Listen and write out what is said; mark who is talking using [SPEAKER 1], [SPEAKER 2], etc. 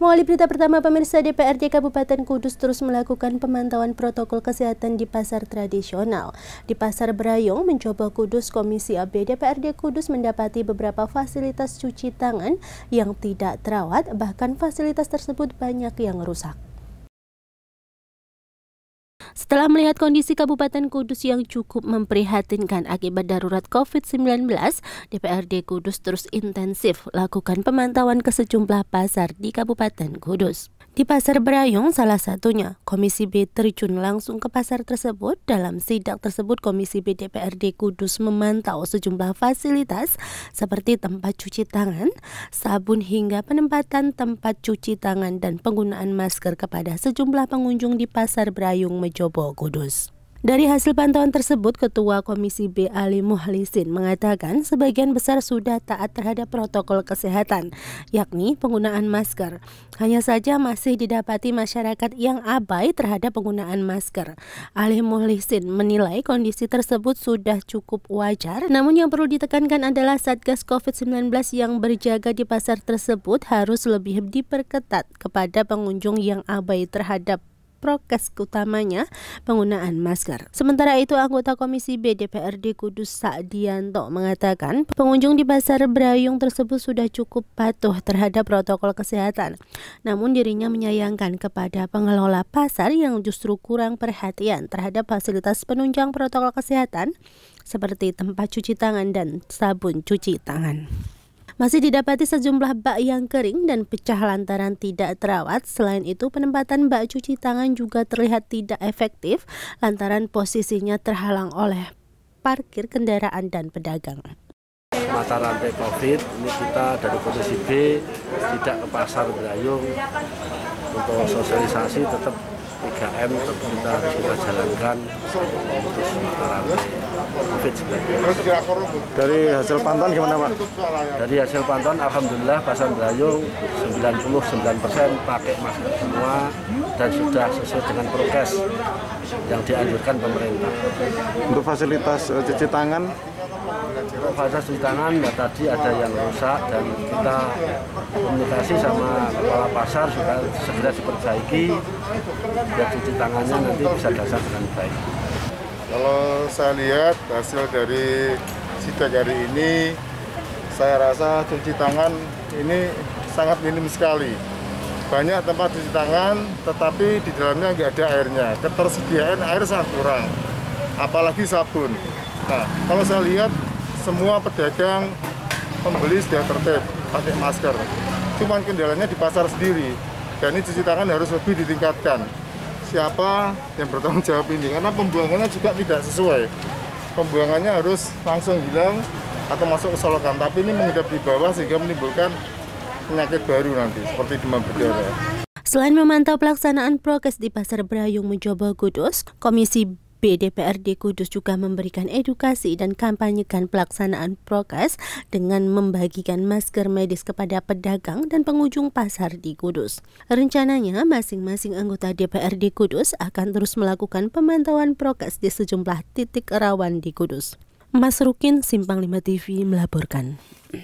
[SPEAKER 1] Mengawali berita pertama, pemirsa DPRD Kabupaten Kudus terus melakukan pemantauan protokol kesehatan di pasar tradisional. Di pasar Berayung, mencoba Kudus, Komisi AB DPRD Kudus mendapati beberapa fasilitas cuci tangan yang tidak terawat, bahkan fasilitas tersebut banyak yang rusak. Setelah melihat kondisi Kabupaten Kudus yang cukup memprihatinkan akibat darurat COVID-19, DPRD Kudus terus intensif lakukan pemantauan ke sejumlah pasar di Kabupaten Kudus. Di Pasar Berayung salah satunya, Komisi B terjun langsung ke pasar tersebut. Dalam sidak tersebut, Komisi B DPRD Kudus memantau sejumlah fasilitas seperti tempat cuci tangan, sabun hingga penempatan tempat cuci tangan dan penggunaan masker kepada sejumlah pengunjung di Pasar Berayung Mejobo Kudus. Dari hasil pantauan tersebut, Ketua Komisi B Ali Muhlisin mengatakan sebagian besar sudah taat terhadap protokol kesehatan, yakni penggunaan masker. Hanya saja masih didapati masyarakat yang abai terhadap penggunaan masker. Ali Muhlisin menilai kondisi tersebut sudah cukup wajar, namun yang perlu ditekankan adalah Satgas COVID-19 yang berjaga di pasar tersebut harus lebih diperketat kepada pengunjung yang abai terhadap prokes utamanya penggunaan masker. Sementara itu, anggota Komisi B DPRD Kudus Sa'dianto mengatakan pengunjung di Pasar Berayung tersebut sudah cukup patuh terhadap protokol kesehatan. Namun dirinya menyayangkan kepada pengelola pasar yang justru kurang perhatian terhadap fasilitas penunjang protokol kesehatan seperti tempat cuci tangan dan sabun cuci tangan. Masih didapati sejumlah bak yang kering dan pecah lantaran tidak terawat. Selain itu, penempatan bak cuci tangan juga terlihat tidak efektif lantaran posisinya terhalang oleh parkir kendaraan dan pedagang.
[SPEAKER 2] Mata rantai COVID ini kita dari posisi B tidak ke pasar Berayung untuk sosialisasi tetap 3M kita harus kita jalankan untuk sementara COVID-19. Dari hasil pantauan gimana Pak? Dari hasil pantauan Alhamdulillah Pasar Belayu 99 persen pakai masker semua dan sudah sesuai dengan prokes yang dianjurkan pemerintah. Untuk fasilitas eh, cuci tangan fasilitas tangan ya tadi ada yang rusak dan kita komunikasi sama kepala pasar sudah segera diperbaiki
[SPEAKER 3] biar cuci tangannya nanti
[SPEAKER 2] bisa dasar dengan
[SPEAKER 3] baik. Kalau saya lihat hasil dari sidak hari ini, saya rasa cuci tangan ini sangat minim sekali. Banyak tempat cuci tangan, tetapi di dalamnya nggak ada airnya. Ketersediaan air sangat kurang, apalagi sabun kalau saya lihat semua pedagang pembeli sudah tertib pakai masker. Cuman kendalanya di pasar sendiri. Dan ini cuci tangan harus lebih ditingkatkan. Siapa yang bertanggung jawab ini? Karena pembuangannya juga tidak sesuai. Pembuangannya harus langsung hilang atau masuk ke solokan. Tapi ini mengidap di bawah sehingga menimbulkan penyakit baru nanti, seperti demam berdarah.
[SPEAKER 1] Selain memantau pelaksanaan prokes di Pasar Berayung Mencoba Kudus, Komisi BDPRD Kudus juga memberikan edukasi dan kampanyekan pelaksanaan prokes dengan membagikan masker medis kepada pedagang dan pengunjung pasar di Kudus. Rencananya, masing-masing anggota DPRD Kudus akan terus melakukan pemantauan prokes di sejumlah titik rawan di Kudus. Mas Rukin, Simpang 5 TV melaporkan.